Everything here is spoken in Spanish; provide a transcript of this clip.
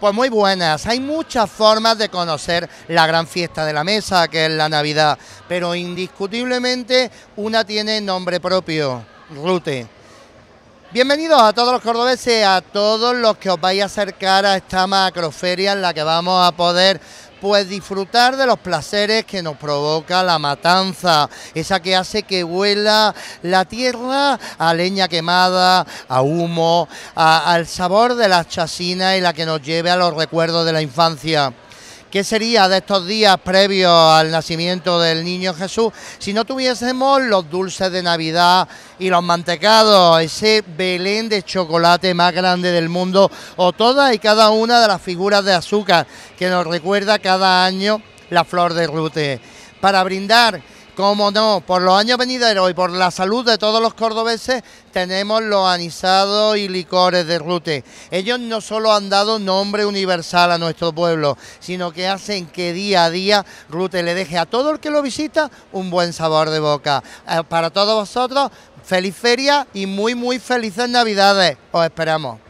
Pues muy buenas, hay muchas formas de conocer la gran fiesta de la mesa, que es la Navidad, pero indiscutiblemente una tiene nombre propio, Rute. Bienvenidos a todos los cordobeses, a todos los que os vais a acercar a esta macroferia en la que vamos a poder pues disfrutar de los placeres que nos provoca la matanza, esa que hace que huela la tierra a leña quemada, a humo, al sabor de las chasinas y la que nos lleve a los recuerdos de la infancia. ¿Qué sería de estos días previos al nacimiento del niño Jesús si no tuviésemos los dulces de Navidad y los mantecados, ese Belén de chocolate más grande del mundo o todas y cada una de las figuras de azúcar que nos recuerda cada año la flor de rute? Para brindar como no, por los años venideros y por la salud de todos los cordobeses tenemos los anisados y licores de Rute. Ellos no solo han dado nombre universal a nuestro pueblo, sino que hacen que día a día Rute le deje a todo el que lo visita un buen sabor de boca. Eh, para todos vosotros, feliz feria y muy muy felices navidades. Os esperamos.